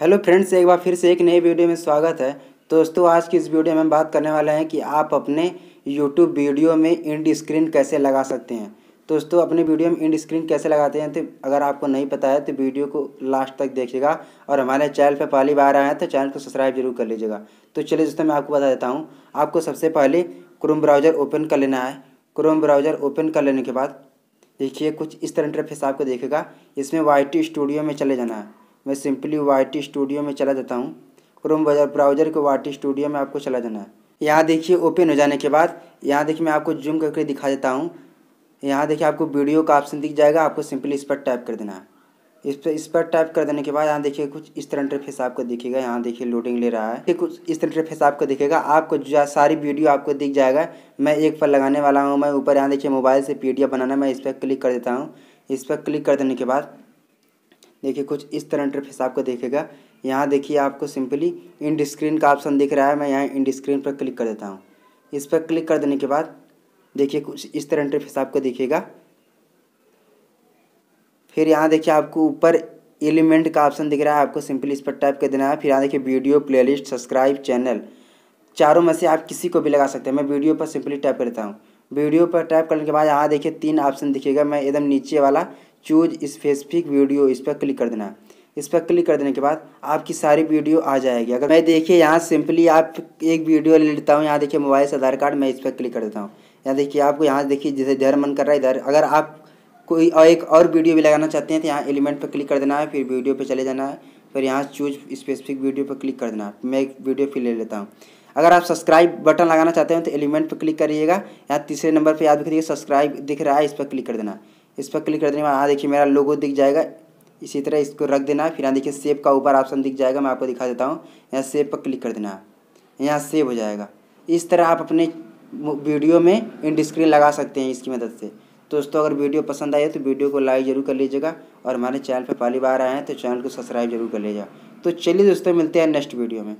hello friends एक बार फिर से एक नई वीडियो में स्वागत है तो दोस्तों आज की इस वीडियो में हम बात करने वाले हैं कि आप अपने यूट्यूब वीडियो में इंड स्क्रीन कैसे लगा सकते हैं दोस्तों अपने वीडियो में इंड स्क्रीन कैसे लगाते हैं तो अगर आपको नहीं पता है तो वीडियो को लास्ट तक देखिएगा और हमारे चैनल पर पहली बार आए हैं तो चैनल को सब्सक्राइब जरूर कर लीजिएगा तो चलिए दोस्तों मैं आपको बता देता हूँ आपको सबसे पहले क्रोम ब्राउज़र ओपन कर लेना है क्रोम ब्राउज़र ओपन कर लेने के बाद देखिए कुछ इस तरह इंटरफेस आपको देखेगा इसमें वाई स्टूडियो में चले जाना है मैं सिंपली वाई स्टूडियो में चला जाता हूँ क्रोम ब्राउज़र को वाई स्टूडियो में आपको चला जाना है यहाँ देखिए ओपन हो जाने के बाद यहाँ देखिए मैं आपको जूम करके दिखा देता हूँ यहाँ देखिए आपको वीडियो का ऑप्शन दिख जाएगा आपको सिंपली इस पर टाइप कर देना है इस पर इस पर टाइप कर देने के बाद यहाँ देखिए कुछ इस तरह इंटरफेस आपको दिखेगा यहाँ देखिए लोडिंग ले रहा है फिर कुछ इस तरह इंटरफेस आपको दिखेगा आपको जो सारी वीडियो आपको दिख जाएगा मैं एक पर लगाने वाला हूँ मैं ऊपर यहाँ देखिए मोबाइल से पी बनाना मैं इस पर क्लिक कर देता हूँ इस पर क्लिक कर देने के बाद देखिए कुछ इस तरह इंटरफेस आपको देखेगा यहाँ देखिए आपको सिंपली इंड स्क्रीन का ऑप्शन दिख रहा है मैं यहाँ इंड स्क्रीन पर क्लिक कर देता हूँ इस पर क्लिक कर देने के बाद देखिए कुछ इस तरह इंटरफेस आपको दिखेगा फिर यहाँ देखिए आपको ऊपर एलिमेंट का ऑप्शन दिख रहा है आपको सिंपली इस पर टाइप कर देना है फिर यहाँ देखिए वीडियो प्लेलिस्ट सब्सक्राइब चैनल चारों में से आप किसी को भी लगा सकते हैं मैं वीडियो पर सिंपली टाइप करता हूँ वीडियो पर टाइप करने के बाद यहाँ देखिए तीन ऑप्शन दिखेगा मैं एकदम नीचे वाला चूज स्पेसिफिक वीडियो इस पर क्लिक कर देना इस पर क्लिक कर देने के बाद आपकी सारी वीडियो आ जाएगी अगर मैं देखिए यहाँ सिंपली आप एक वीडियो ले लेता हूँ यहाँ देखिए मोबाइल से आधार कार्ड मैं इस पर क्लिक कर देता हूँ यहाँ देखिए आपको यहाँ देखिए जैसे इधर मन कर रहा है इधर अगर आप कोई और एक और वीडियो भी लगाना चाहते हैं तो यहाँ एलिमेंट पर क्लिक कर देना है फिर वीडियो पर चले जाना है फिर यहाँ चूज स्पेसिफिक वीडियो पर क्लिक कर देना मैं एक वीडियो फिर ले लेता हूँ अगर आप सब्सक्राइब बटन लगाना चाहते हैं तो एलिमेंट पर क्लिक करिएगा यहाँ तीसरे नंबर पर याद रखिए सब्सक्राइब दिख रहा है इस पर क्लिक कर देना इस पर क्लिक कर देने हाँ देखिए मेरा लोगो दिख जाएगा इसी तरह इसको रख देना फिर यहाँ देखिए सेव का ऊपर ऑप्शन दिख जाएगा मैं आपको दिखा देता हूँ यहाँ सेव पर क्लिक कर देना यहाँ सेव हो जाएगा इस तरह आप अपने वीडियो में इन डिस्क्रीन लगा सकते हैं इसकी मदद से दोस्तों अगर वीडियो पसंद आए तो वीडियो को लाइक जरूर कर लीजिएगा और हमारे चैनल पर पहली बार आए हैं तो चैनल को सब्सक्राइब जरूर कर लीजिएगा तो चलिए दोस्तों मिलते हैं नेक्स्ट वीडियो में